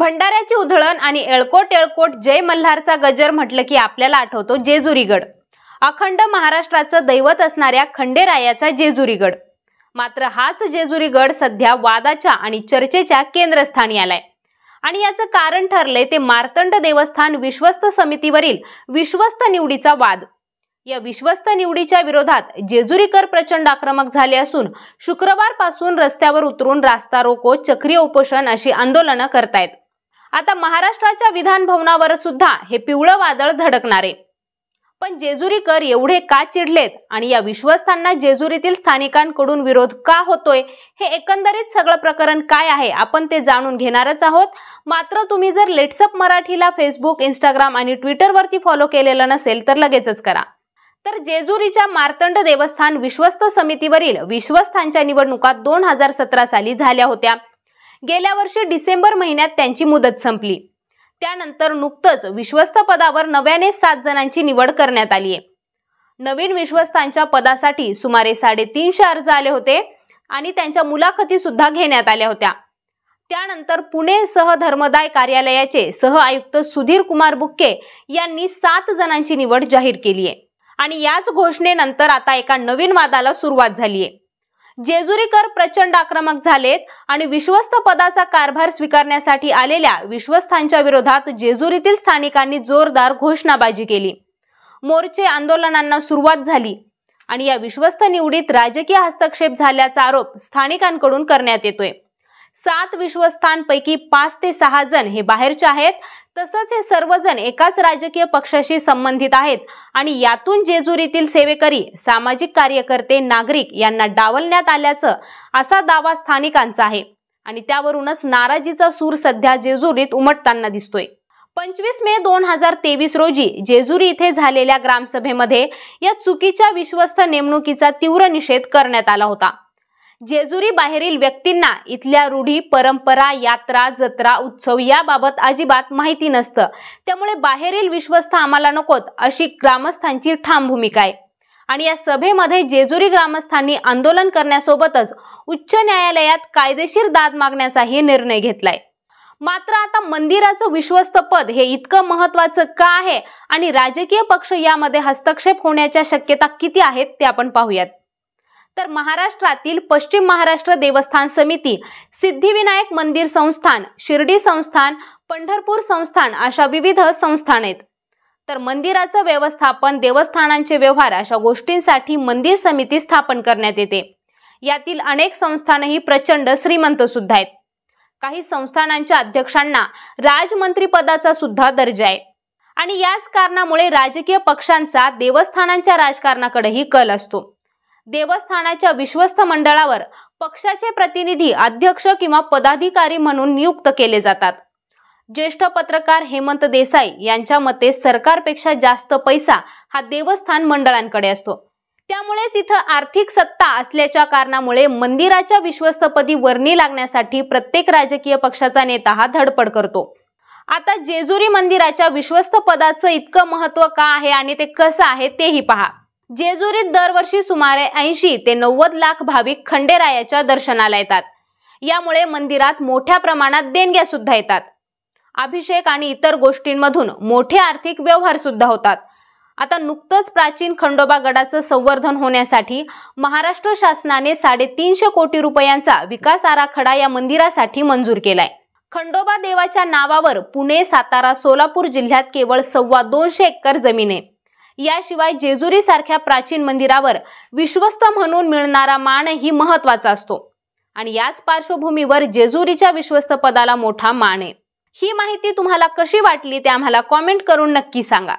भंडाऱ्याची उधळण आणि एळकोट एळकोट जय मल्हारचा गजर म्हटलं की आपल्याला आठवतो जेजुरीगड अखंड महाराष्ट्राचं दैवत असणाऱ्या खंडेरायाचा जेजुरीगड मात्र हाच जेजुरीगड सध्या वादाच्या आणि चर्चेच्या केंद्रस्थानी आलाय आणि याचं कारण ठरले ते मार्तंड देवस्थान विश्वस्त समितीवरील विश्वस्त निवडीचा वाद या विश्वस्त निवडीच्या विरोधात जेजुरीकर प्रचंड आक्रमक झाले असून शुक्रवारपासून रस्त्यावर उतरून रास्ता रोको चक्रीय उपोषण अशी आंदोलनं करतायत आता महाराष्ट्राच्या विधान भवनावर सुद्धा हे पिवळं वादळ धडकणार आहे पण जेजुरीकर एवढे का चिडलेत आणि या विश्वस्तांना जेजुरीतील स्थानिकांकडून विरोध का होतोय हे एकंदरीत सगळं प्रकरण काय आहे आपण ते जाणून घेणारच आहोत मात्र तुम्ही जर लेट्सअप मराठीला फेसबुक इंस्टाग्राम आणि ट्विटरवरती फॉलो केलेलं नसेल तर लगेचच करा तर जेजुरीच्या मार्तंड देवस्थान विश्वस्त समितीवरील विश्वस्थानच्या निवडणुका दोन हजार सतरा साली झाल्या होत्या गेल्या वर्षी डिसेंबर महिन्यात त्यांची मुदत संपली त्यानंतर नुकतंच विश्वस्त पदावर नव्याने सात जणांची निवड करण्यात आली आहे नवीन विश्वस्तांच्या पदासाठी सुमारे साडेतीनशे अर्ज आले होते आणि त्यांच्या मुलाखती सुद्धा घेण्यात आल्या होत्या त्यानंतर पुणे सहधर्मदाय कार्यालयाचे सह आयुक्त सुधीर कुमार बुक्के यांनी सात जणांची निवड जाहीर केली आहे आणि याच घोषणेनंतर आता एका नवीन वादाला सुरुवात झाली आहे जेजुरीकर प्रचंड आक्रमक झालेत आणि विश्वस्त पदाचा कारभार स्वीकारण्यासाठी आलेल्या विश्वस्तांच्या विरोधात जेजुरीतील स्थानिकांनी जोरदार घोषणाबाजी केली मोर्चे आंदोलनांना सुरुवात झाली आणि या विश्वस्त निवडीत राजकीय हस्तक्षेप झाल्याचा आरोप स्थानिकांकडून करण्यात येतोय सात विश्वस्थांपैकी पाच ते सहा जण हे बाहेरचे आहेत तसंच हे सर्वजण एकाच राजकीय पक्षाशी संबंधित आहेत आणि यातून जेजुरीतील सेवेकरी सामाजिक कार्यकर्ते नागरिक यांना डावलण्यात आल्याचं असा दावा स्थानिकांचा आहे आणि त्यावरूनच नाराजीचा सूर सध्या जेजुरीत उमटताना दिसतोय पंचवीस मे दोन हजार तेवीस रोजी जेजुरी इथे झालेल्या ग्रामसभेमध्ये या चुकीच्या विश्वस्त नेमणुकीचा तीव्र निषेध करण्यात आला होता जेजुरी बाहेरील व्यक्तींना इथल्या रूढी परंपरा यात्रा जत्रा उत्सव याबाबत अजिबात माहिती नसतं त्यामुळे बाहेरील विश्वस्त आम्हाला नकोत अशी ग्रामस्थांची ठाम भूमिका आहे आणि या सभेमध्ये जेजुरी ग्रामस्थांनी आंदोलन करण्यासोबतच उच्च न्यायालयात कायदेशीर दाद मागण्याचाही निर्णय घेतलाय मात्र आता मंदिराचं विश्वस्त पद हे इतकं महत्वाचं का आहे आणि राजकीय पक्ष यामध्ये हस्तक्षेप होण्याच्या शक्यता किती आहेत ते आपण पाहूयात तर महाराष्ट्रातील पश्चिम महाराष्ट्र देवस्थान समिती सिद्धिविनायक मंदिर संस्थान शिर्डी संस्थान पंढरपूर संस्थान अशा विविध संस्थान आहेत तर मंदिराचं व्यवस्थापन देवस्थानांचे व्यवहार अशा गोष्टींसाठी मंदिर समिती स्थापन करण्यात येते यातील अनेक संस्थानही प्रचंड श्रीमंत सुद्धा आहेत काही संस्थानांच्या अध्यक्षांना राजमंत्री पदाचा सुद्धा दर्जा आहे आणि याच कारणामुळे राजकीय पक्षांचा देवस्थानांच्या राजकारणाकडेही कल असतो देवस्थानाच्या विश्वस्त मंडळावर पक्षाचे प्रतिनिधी अध्यक्ष किंवा पदाधिकारी म्हणून नियुक्त केले जातात ज्येष्ठ पत्रकार हेमंत देसाई यांच्या मते सरकारपेक्षा जास्त पैसा हा देवस्थान मंडळांकडे असतो त्यामुळेच इथं आर्थिक सत्ता असल्याच्या कारणामुळे मंदिराच्या विश्वस्तपदी वर्णी लागण्यासाठी प्रत्येक राजकीय पक्षाचा नेता हा धडपड करतो आता जेजुरी मंदिराच्या विश्वस्त पदाचं इतकं महत्व का आहे आणि ते कसं आहे तेही पहा जेजुरीत दरवर्षी सुमारे ऐंशी ते नव्वद लाख भाविक खंडेरायाच्या दर्शनाला येतात यामुळे मंदिरात मोठ्या प्रमाणात देणग्या सुद्धा येतात अभिषेक आणि इतर गोष्टींमधून मोठे आर्थिक व्यवहार सुद्धा होतात आता नुकतंच प्राचीन खंडोबा गडाचं संवर्धन होण्यासाठी महाराष्ट्र शासनाने साडेतीनशे कोटी रुपयांचा विकास आराखडा या मंदिरासाठी मंजूर केलाय खंडोबा देवाच्या नावावर पुणे सातारा सोलापूर जिल्ह्यात केवळ सव्वा दोनशे एकर जमीन आहे याशिवाय जेजुरीसारख्या प्राचीन मंदिरावर विश्वस्त म्हणून मिळणारा मानही महत्त्वाचा असतो आणि याच पार्श्वभूमीवर जेजुरीच्या विश्वस्त पदाला मोठा मान आहे ही माहिती तुम्हाला कशी वाटली ते आम्हाला कॉमेंट करून नक्की सांगा